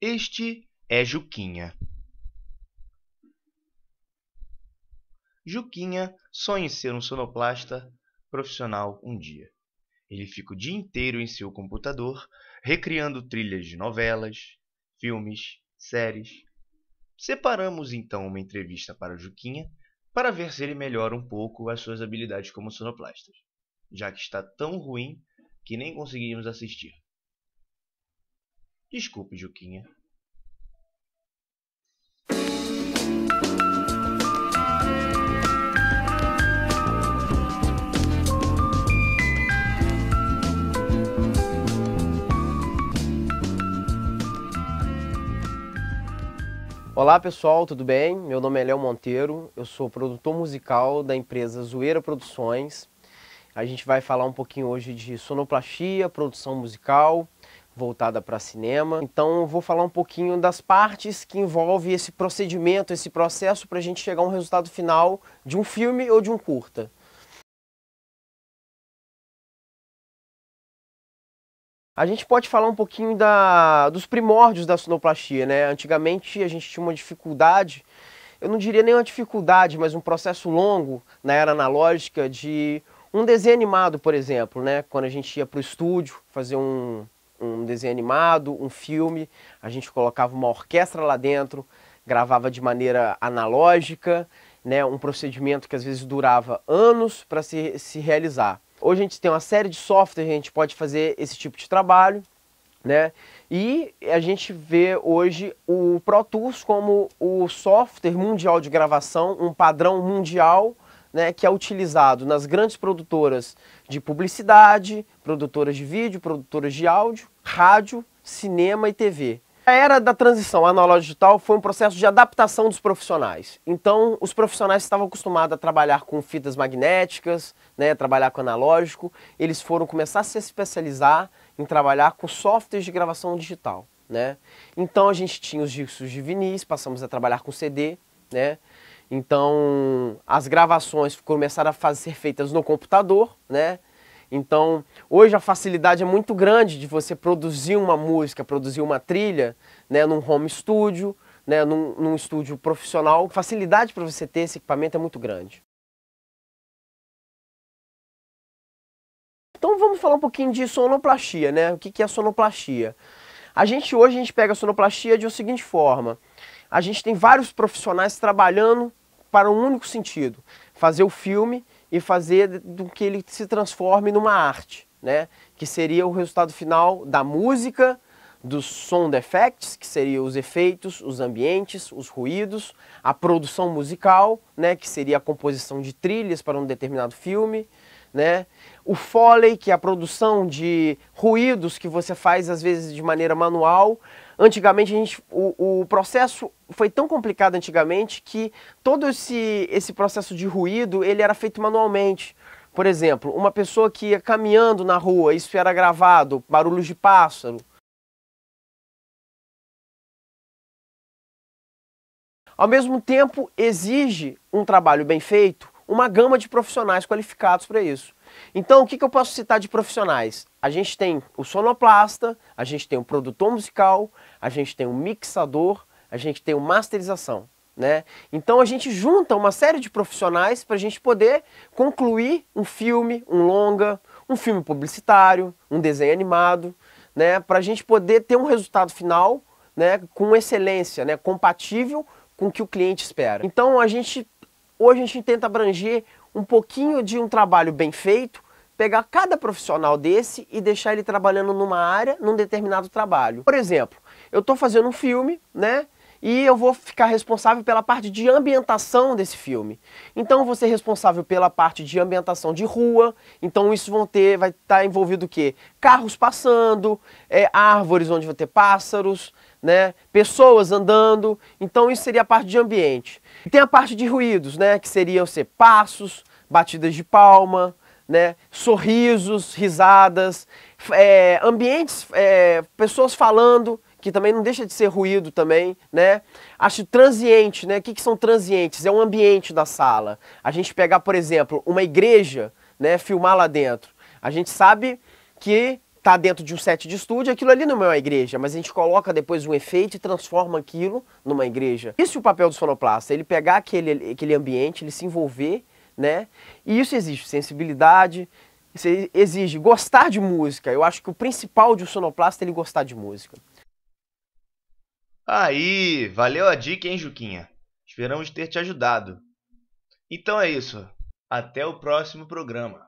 Este é Juquinha. Juquinha sonha em ser um sonoplasta profissional um dia. Ele fica o dia inteiro em seu computador, recriando trilhas de novelas, filmes, séries. Separamos então uma entrevista para Juquinha para ver se ele melhora um pouco as suas habilidades como sonoplastas, já que está tão ruim que nem conseguimos assistir. Desculpe, Juquinha, Olá pessoal, tudo bem? Meu nome é Léo Monteiro, eu sou produtor musical da empresa Zoeira Produções. A gente vai falar um pouquinho hoje de sonoplastia, produção musical voltada para cinema. Então eu vou falar um pouquinho das partes que envolve esse procedimento, esse processo para a gente chegar a um resultado final de um filme ou de um curta. A gente pode falar um pouquinho da, dos primórdios da sonoplastia, né? Antigamente a gente tinha uma dificuldade, eu não diria nem uma dificuldade, mas um processo longo na era analógica de um desenho animado, por exemplo, né? Quando a gente ia para o estúdio fazer um, um desenho animado, um filme, a gente colocava uma orquestra lá dentro, gravava de maneira analógica, né? Um procedimento que às vezes durava anos para se, se realizar. Hoje a gente tem uma série de softwares que a gente pode fazer esse tipo de trabalho, né? E a gente vê hoje o Pro Tools como o software mundial de gravação, um padrão mundial, né, que é utilizado nas grandes produtoras de publicidade, produtoras de vídeo, produtoras de áudio, rádio, cinema e TV. A era da transição analógico digital foi um processo de adaptação dos profissionais. Então, os profissionais estavam acostumados a trabalhar com fitas magnéticas, né, trabalhar com analógico, eles foram começar a se especializar em trabalhar com softwares de gravação digital, né? Então, a gente tinha os discos de vinis, passamos a trabalhar com CD, né? Então, as gravações começaram a fazer, ser feitas no computador, né? Então, hoje a facilidade é muito grande de você produzir uma música, produzir uma trilha, né, num home studio, né, num, num estúdio profissional. A facilidade para você ter esse equipamento é muito grande. Então vamos falar um pouquinho de sonoplastia, né? O que, que é a sonoplastia? A gente hoje a gente pega a sonoplastia de uma seguinte forma. A gente tem vários profissionais trabalhando para um único sentido, fazer o filme e fazer do que ele se transforme numa arte, né? que seria o resultado final da música, dos sound effects, que seria os efeitos, os ambientes, os ruídos, a produção musical, né, que seria a composição de trilhas para um determinado filme, né? O foley, que é a produção de ruídos que você faz às vezes de maneira manual, Antigamente a gente, o, o, processo foi tão complicado antigamente que todo esse, esse processo de ruído ele era feito manualmente. Por exemplo, uma pessoa que ia caminhando na rua, isso era gravado, barulhos de pássaro. Ao mesmo tempo, exige um trabalho bem feito, uma gama de profissionais qualificados para isso. Então, o que, que eu posso citar de profissionais? A gente tem o sonoplasta, a gente tem o produtor musical, a gente tem o mixador, a gente tem o masterização. Né? Então a gente junta uma série de profissionais para a gente poder concluir um filme, um longa, um filme publicitário, um desenho animado, né? para a gente poder ter um resultado final né? com excelência, né? compatível com o que o cliente espera. Então a gente hoje a gente tenta abranger um pouquinho de um trabalho bem feito, pegar cada profissional desse e deixar ele trabalhando numa área, num determinado trabalho. Por exemplo, eu estou fazendo um filme, né? e eu vou ficar responsável pela parte de ambientação desse filme. Então eu vou ser responsável pela parte de ambientação de rua, então isso vão ter, vai estar tá envolvido o quê? Carros passando, é, árvores onde vão ter pássaros, né? pessoas andando, então isso seria a parte de ambiente. E tem a parte de ruídos, né? que seriam ser passos, batidas de palma, né? sorrisos, risadas, é, ambientes, é, pessoas falando, que também não deixa de ser ruído também, né? Acho transiente, né? O que, que são transientes? É um ambiente da sala. A gente pegar, por exemplo, uma igreja, né? Filmar lá dentro. A gente sabe que tá dentro de um set de estúdio, aquilo ali não é uma igreja, mas a gente coloca depois um efeito e transforma aquilo numa igreja. Isso é o papel do sonoplasta, ele pegar aquele, aquele ambiente, ele se envolver, né? E isso exige sensibilidade, isso exige gostar de música. Eu acho que o principal de um sonoplasta é ele gostar de música. Aí, valeu a dica, hein, Juquinha? Esperamos ter te ajudado. Então é isso. Até o próximo programa.